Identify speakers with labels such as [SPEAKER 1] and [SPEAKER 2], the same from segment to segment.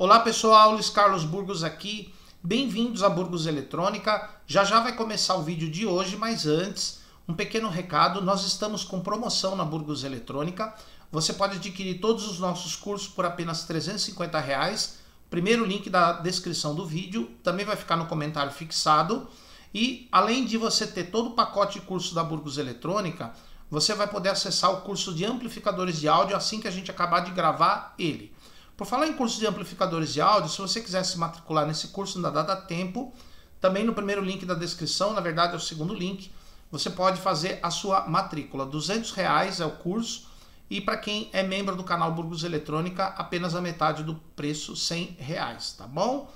[SPEAKER 1] Olá pessoal, Luiz Carlos Burgos aqui. Bem-vindos a Burgos Eletrônica. Já já vai começar o vídeo de hoje, mas antes, um pequeno recado: nós estamos com promoção na Burgos Eletrônica. Você pode adquirir todos os nossos cursos por apenas R$ 350. Reais. Primeiro link da descrição do vídeo, também vai ficar no comentário fixado. E além de você ter todo o pacote de curso da Burgos Eletrônica, você vai poder acessar o curso de amplificadores de áudio assim que a gente acabar de gravar ele. Por falar em curso de amplificadores de áudio, se você quiser se matricular nesse curso, na Dada tempo. Também no primeiro link da descrição, na verdade é o segundo link, você pode fazer a sua matrícula. R$ reais é o curso e para quem é membro do canal Burgos Eletrônica, apenas a metade do preço, R$ reais, tá bom?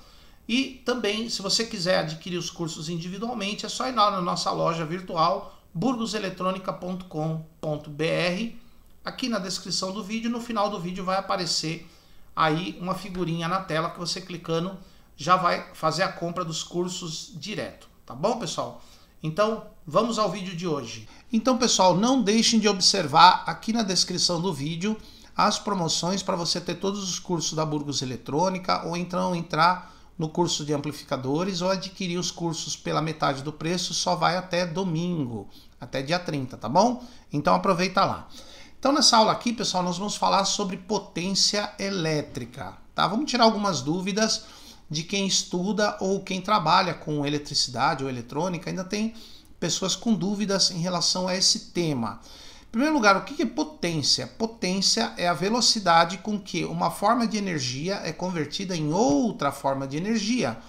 [SPEAKER 1] E também, se você quiser adquirir os cursos individualmente, é só ir lá na nossa loja virtual burgoseletronica.com.br. Aqui na descrição do vídeo, no final do vídeo vai aparecer aí uma figurinha na tela que você clicando já vai fazer a compra dos cursos direto, tá bom, pessoal? Então, vamos ao vídeo de hoje. Então, pessoal, não deixem de observar aqui na descrição do vídeo as promoções para você ter todos os cursos da Burgos Eletrônica ou então entrar no curso de amplificadores ou adquirir os cursos pela metade do preço, só vai até domingo, até dia 30, tá bom? Então aproveita lá. Então nessa aula aqui, pessoal, nós vamos falar sobre potência elétrica, tá? Vamos tirar algumas dúvidas de quem estuda ou quem trabalha com eletricidade ou eletrônica, ainda tem pessoas com dúvidas em relação a esse tema. Em primeiro lugar, o que é potência? Potência é a velocidade com que uma forma de energia é convertida em outra forma de energia.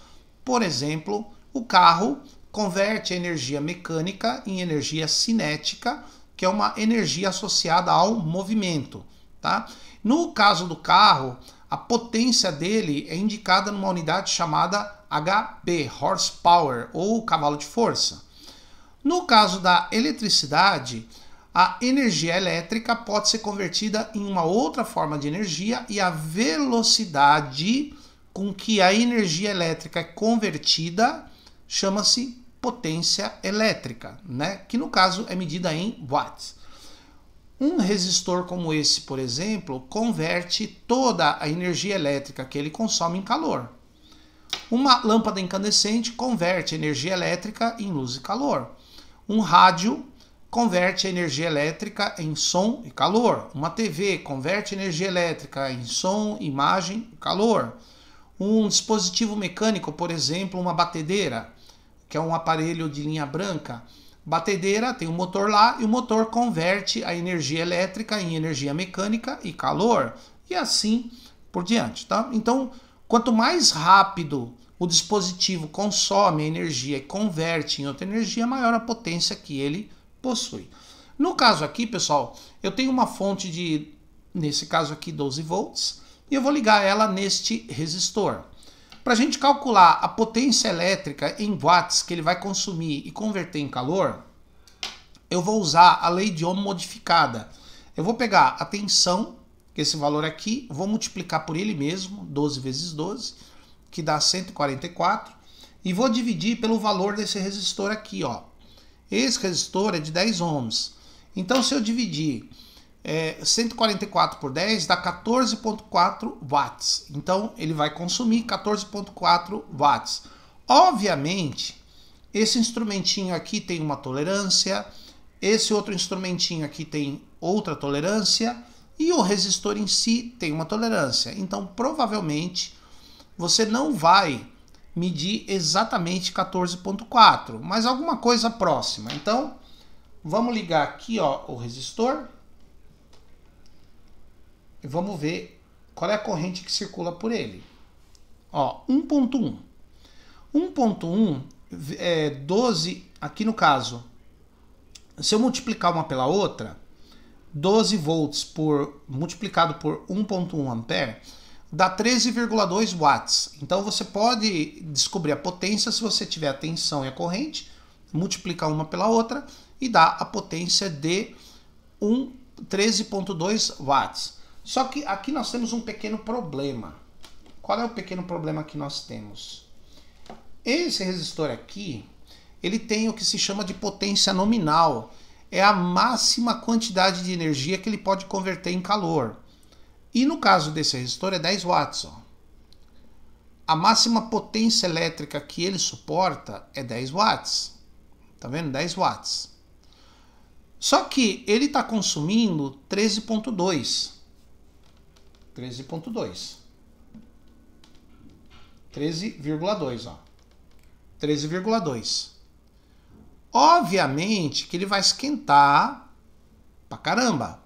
[SPEAKER 1] Por exemplo, o carro converte a energia mecânica em energia cinética que é uma energia associada ao movimento. Tá? No caso do carro, a potência dele é indicada numa unidade chamada HP, horsepower, ou cavalo de força. No caso da eletricidade, a energia elétrica pode ser convertida em uma outra forma de energia e a velocidade com que a energia elétrica é convertida chama-se potência elétrica, né? que no caso é medida em watts. Um resistor como esse, por exemplo, converte toda a energia elétrica que ele consome em calor. Uma lâmpada incandescente converte energia elétrica em luz e calor. Um rádio converte energia elétrica em som e calor. Uma TV converte energia elétrica em som, imagem e calor. Um dispositivo mecânico, por exemplo, uma batedeira, que é um aparelho de linha branca, batedeira, tem um motor lá e o motor converte a energia elétrica em energia mecânica e calor e assim por diante, tá? Então, quanto mais rápido o dispositivo consome a energia e converte em outra energia, maior a potência que ele possui. No caso aqui, pessoal, eu tenho uma fonte de, nesse caso aqui, 12 volts, e eu vou ligar ela neste resistor. Para a gente calcular a potência elétrica em watts que ele vai consumir e converter em calor, eu vou usar a lei de Ohm modificada. Eu vou pegar a tensão, que esse valor aqui, vou multiplicar por ele mesmo, 12 vezes 12, que dá 144, e vou dividir pelo valor desse resistor aqui, ó. Esse resistor é de 10 ohms. Então, se eu dividir é, 144 por 10 dá 14,4 watts. Então ele vai consumir 14,4 watts. Obviamente, esse instrumentinho aqui tem uma tolerância, esse outro instrumentinho aqui tem outra tolerância e o resistor em si tem uma tolerância. Então, provavelmente, você não vai medir exatamente 14.4, mas alguma coisa próxima. Então, vamos ligar aqui ó, o resistor e vamos ver qual é a corrente que circula por ele. Ó, 1.1. 1.1 é 12, aqui no caso, se eu multiplicar uma pela outra, 12 volts por multiplicado por 1.1 ampere dá 13,2 watts. Então você pode descobrir a potência se você tiver a tensão e a corrente, multiplicar uma pela outra e dá a potência de um 13,2 watts. Só que aqui nós temos um pequeno problema. Qual é o pequeno problema que nós temos? Esse resistor aqui, ele tem o que se chama de potência nominal. É a máxima quantidade de energia que ele pode converter em calor. E no caso desse resistor é 10 watts. Ó. A máxima potência elétrica que ele suporta é 10 watts. Tá vendo? 10 watts. Só que ele está consumindo 13.2. 13.2. 13,2, ó. 13,2. Obviamente que ele vai esquentar pra caramba.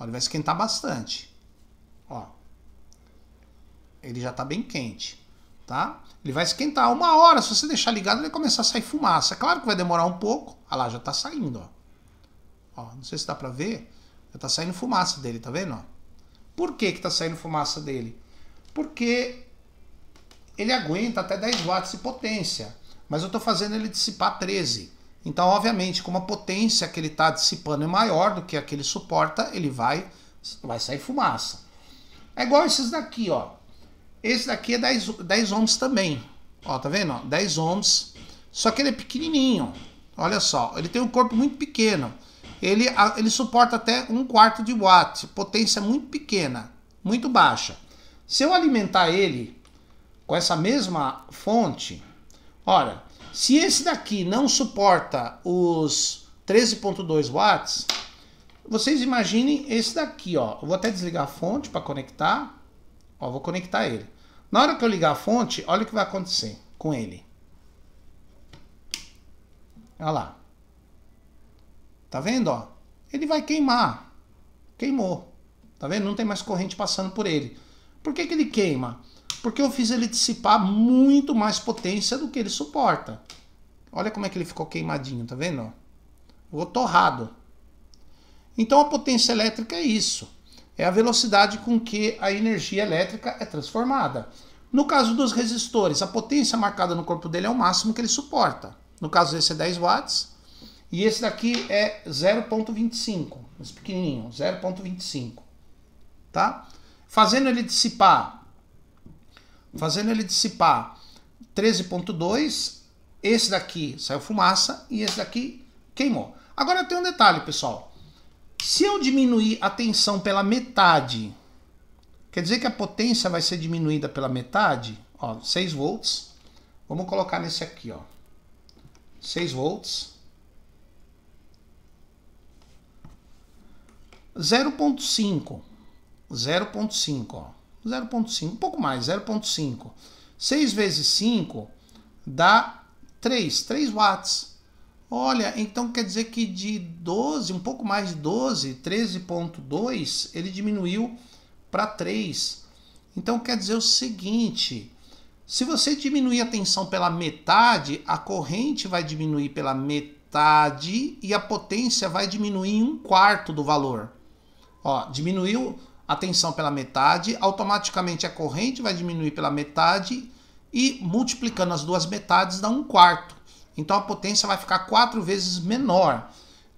[SPEAKER 1] ele vai esquentar bastante. Ó. Ele já tá bem quente, tá? Ele vai esquentar uma hora. Se você deixar ligado, ele vai começar a sair fumaça. É claro que vai demorar um pouco. Ah lá, já tá saindo, ó. Ó, não sei se dá pra ver. Já tá saindo fumaça dele, tá vendo, ó? Por que está saindo fumaça dele? Porque ele aguenta até 10 watts de potência, mas eu estou fazendo ele dissipar 13. Então, obviamente, como a potência que ele está dissipando é maior do que a que ele suporta, ele vai, vai sair fumaça. É igual esses daqui, ó. Esse daqui é 10, 10 ohms também. Ó, tá vendo? 10 ohms. Só que ele é pequenininho. Olha só, ele tem um corpo muito pequeno ele, ele suporta até um quarto de watt, potência muito pequena, muito baixa. Se eu alimentar ele com essa mesma fonte, olha, se esse daqui não suporta os 13.2 watts, vocês imaginem esse daqui, ó. Eu vou até desligar a fonte para conectar. Ó, vou conectar ele. Na hora que eu ligar a fonte, olha o que vai acontecer com ele. Olha lá. Tá vendo, ó? Ele vai queimar. Queimou. Tá vendo? Não tem mais corrente passando por ele. Por que, que ele queima? Porque eu fiz ele dissipar muito mais potência do que ele suporta. Olha como é que ele ficou queimadinho, tá vendo? Ficou torrado. Então a potência elétrica é isso. É a velocidade com que a energia elétrica é transformada. No caso dos resistores, a potência marcada no corpo dele é o máximo que ele suporta. No caso desse é 10 watts, e esse daqui é 0,25, esse pequenininho, 0,25, tá? Fazendo ele dissipar, fazendo ele dissipar 13,2, esse daqui saiu fumaça e esse daqui queimou. Agora tem um detalhe, pessoal. Se eu diminuir a tensão pela metade, quer dizer que a potência vai ser diminuída pela metade? Ó, 6 volts. Vamos colocar nesse aqui, ó. 6 volts. 0,5. 0,5, ó. 0,5, um pouco mais, 0,5. 6 vezes 5 dá 3, 3 watts. Olha, então quer dizer que de 12, um pouco mais de 12, 13,2, ele diminuiu para 3. Então quer dizer o seguinte: se você diminuir a tensão pela metade, a corrente vai diminuir pela metade e a potência vai diminuir em um quarto do valor. Ó, diminuiu a tensão pela metade, automaticamente a corrente vai diminuir pela metade e multiplicando as duas metades dá um quarto. Então a potência vai ficar quatro vezes menor.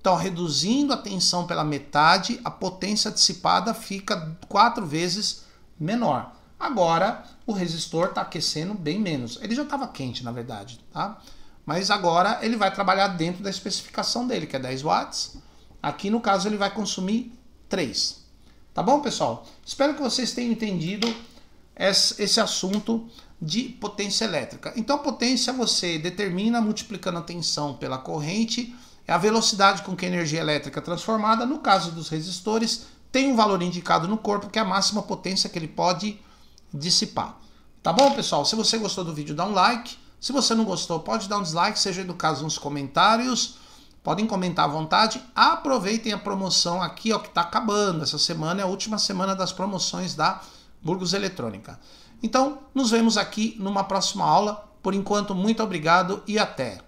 [SPEAKER 1] Então, reduzindo a tensão pela metade, a potência dissipada fica quatro vezes menor. Agora, o resistor está aquecendo bem menos. Ele já estava quente, na verdade, tá? Mas agora ele vai trabalhar dentro da especificação dele, que é 10 watts. Aqui, no caso, ele vai consumir 3. Tá bom, pessoal? Espero que vocês tenham entendido esse assunto de potência elétrica. Então, potência você determina multiplicando a tensão pela corrente, é a velocidade com que a energia elétrica é transformada, no caso dos resistores, tem um valor indicado no corpo que é a máxima potência que ele pode dissipar. Tá bom, pessoal? Se você gostou do vídeo, dá um like. Se você não gostou, pode dar um dislike, seja educado nos comentários. Podem comentar à vontade. Aproveitem a promoção aqui, ó, que está acabando. Essa semana é a última semana das promoções da Burgos Eletrônica. Então, nos vemos aqui numa próxima aula. Por enquanto, muito obrigado e até!